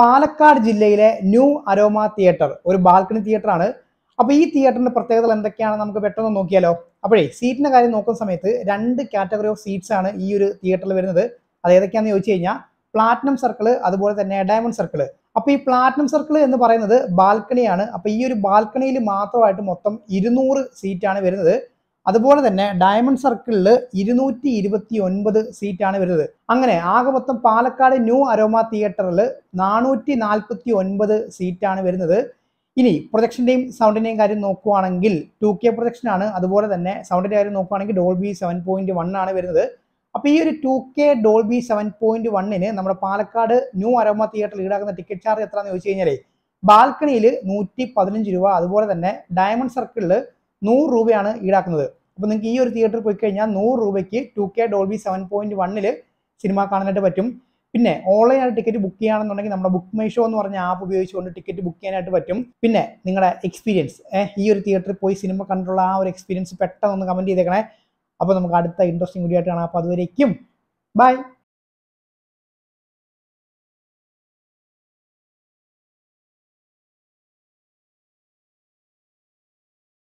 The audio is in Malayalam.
പാലക്കാട് ജില്ലയിലെ ന്യൂ അരോമ തിയേറ്റർ ഒരു ബാൽക്കണി തിയേറ്ററാണ് അപ്പോൾ ഈ തിയേറ്ററിന്റെ പ്രത്യേകതകൾ എന്തൊക്കെയാണെന്ന് നമുക്ക് പെട്ടെന്ന് നോക്കിയാലോ അപ്പോഴേ സീറ്റിന്റെ കാര്യം നോക്കുന്ന സമയത്ത് രണ്ട് കാറ്റഗറി ഓഫ് സീറ്റ്സ് ആണ് ഈ ഒരു തിയേറ്ററിൽ വരുന്നത് അത് ഏതൊക്കെയാണെന്ന് ചോദിച്ചു കഴിഞ്ഞാൽ പ്ലാറ്റിനം സർക്കിൾ അതുപോലെ തന്നെ ഡയമണ്ട് സർക്കിൾ അപ്പോൾ ഈ പ്ലാറ്റിനം സർക്കിൾ എന്ന് പറയുന്നത് ബാൽക്കണിയാണ് അപ്പോൾ ഈ ഒരു ബാൽക്കണിയിൽ മാത്രമായിട്ട് മൊത്തം ഇരുന്നൂറ് സീറ്റാണ് വരുന്നത് അതുപോലെ തന്നെ ഡയമണ്ട് സർക്കിളിൽ ഇരുന്നൂറ്റി ഇരുപത്തി ഒൻപത് സീറ്റാണ് വരുന്നത് അങ്ങനെ ആകെ മൊത്തം പാലക്കാട് ന്യൂ അരോമ തിയേറ്ററിൽ നാനൂറ്റി നാൽപ്പത്തി ഒൻപത് സീറ്റാണ് വരുന്നത് ഇനി പ്രൊജക്ഷൻ്റെയും സൗണ്ടിൻ്റെയും കാര്യം നോക്കുവാണെങ്കിൽ ടു കെ പ്രൊജക്ഷനാണ് അതുപോലെ തന്നെ സൗണ്ടിൻ്റെ കാര്യം നോക്കുവാണെങ്കിൽ ഡോൾബി സെവൻ പോയിൻറ്റ് വൺ ആണ് വരുന്നത് അപ്പോൾ ഈ ഒരു two K Dolby seven point വണ്ണിന് നമ്മുടെ പാലക്കാട് ന്യൂ അരോമ തിയേറ്ററിൽ ഈടാക്കുന്ന ടിക്കറ്റ് ചാർജ് എത്രയാണെന്ന് ചോദിച്ചു കഴിഞ്ഞാൽ ബാൽക്കണിയിൽ നൂറ്റി പതിനഞ്ച് രൂപ അതുപോലെ തന്നെ ഡയമണ്ട് സർക്കിളിൽ നൂറ് രൂപയാണ് ഈടാക്കുന്നത് അപ്പോൾ നിങ്ങൾക്ക് ഈ ഒരു തിയേറ്ററിൽ പോയി കഴിഞ്ഞാൽ നൂറ് രൂപയ്ക്ക് two K B seven point വണ്ണില് സിനിമ കാണാനായിട്ട് പറ്റും പിന്നെ ഓൺലൈനായിട്ട് ടിക്കറ്റ് ബുക്ക് ചെയ്യുകയാണെന്നുണ്ടെങ്കിൽ നമ്മുടെ ബുക്ക് മൈ ഷോ എന്ന് പറഞ്ഞ ആപ്പ് ഉപയോഗിച്ചുകൊണ്ട് ടിക്കറ്റ് ബുക്ക് ചെയ്യാനായിട്ട് പറ്റും പിന്നെ നിങ്ങളുടെ എക്സ്പീരിയൻസ് ഈ ഒരു തിയേറ്ററിൽ പോയി സിനിമ കണ്ടുള്ള ആ ഒരു എക്സ്പീരിയൻസ് പെട്ടെന്ന് ഒന്ന് കമൻറ്റ് ചെയ്തേക്കണേ അപ്പോൾ നമുക്ക് അടുത്ത ഇൻട്രസ്റ്റിംഗ് വീഡിയോ ആയിട്ട് കാണാം അപ്പോൾ അതുവരേക്കും ബൈ